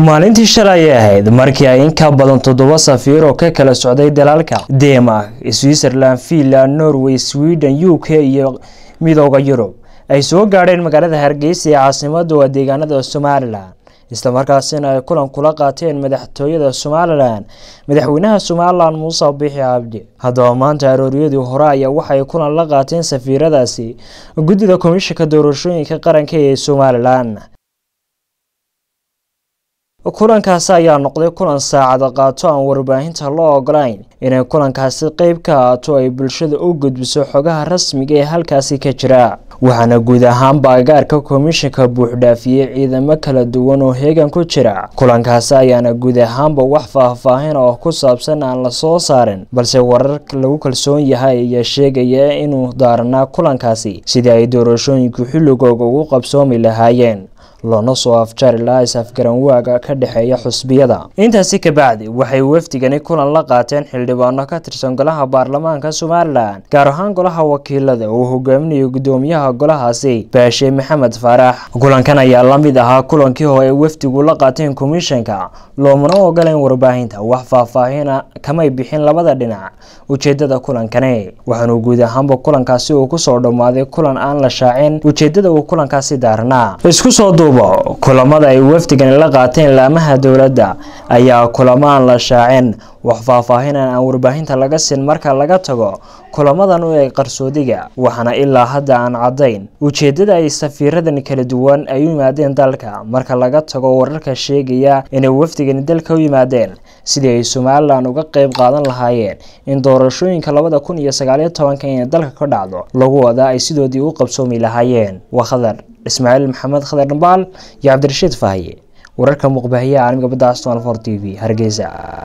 maalintii shalay ay ahayd markii ay in ka badan toddoba safiir oo ka kala socday dalaalka denmark switzerland finland norway sweden u k iyo midooda yurub ay soo gaadheen magaalada hargeysa ee caasimada waa deegaanada somalilan islamarkaasina ay kulan kula qaateen madaxtooyada somalilan madaxweynaha somalilan muuse bixi cabdi haddaba maanta arooryadii hore ayaa waxay kulan la qaateen safiiradaasi guddida komishanka doorashooyinka qaranka ee somalilan kulankaasi ayaa noqday kulan saacada qaato aan warbaahinta loo ogolayn inay kulankaasi qeyb ka aato ay bulshada u gudbiso xogaha rasmiga ee halkaasi ka jira waxaana guud ahaanba agaarka komishinka buuxdhaafiyey ciidamo kala duwan oo heegan ku jira kulankaasi ayaana guud ahaanba wax faahfaahin oo ku saabsan aan la soo saarin balse warar lagu kalsoon yahay ayaa sheegaya inuu daaranaa kulankaasi sidii ay doorashooyinku xilligooga ugu qabsoomi lahaayeen loona soo afjaari lahaa is-afgaranwaaga ka dhexeeya xusbiyada intaasi kabacdi waxay wafdigani kulan la qaateen xildhibaano ka tirsan golaha baarlamaanka somalilan gaar ahaan golaha wakiilada uu hogaaminayo guddoomiyaha golahaasi baashe maxamed faarax kulankan ayaa la mid ahaa kulankii hore ay wafdigu la qaateen komishanka loomana ogoleyn warbaahinta wax faahfaahina kamay bixin labada dhinac ujeedada kulankani waxaanu guud ahaanba kulankaasi uu kusoo dhammaaday kulan aan la shaacin ujeedada uu kulankaasi daarnaa subax kulamada ay wafdigani la qaateen laamaha dowladda ayaa kulamo aan la shaacin wax faahfaahinan aan warbaahinta laga siin marka laga tago kulamadan u eg qarsoodiga waxaana ilaa hadda aan caddayn ujeeddada ay safiiradan kala duwan ay u yimaadeen dalka marka laga tago wararka sheegaya inay wafdigani dalka u yimaadeen sidii ay somalilan uga qeyb qaadan lahaayeen in doorashooyinka labada kun iyo sagaaliyo tobanka inay dalka ka dhacdo lagu wadaa ay sidoodii u qabsoomi lahaayeen wakhadar اسماعيل محمد خضر نبال يا عبد الرشيد فاهي وركم مقبهيه على مقبضه اسطوانه فور تي في هرقيزه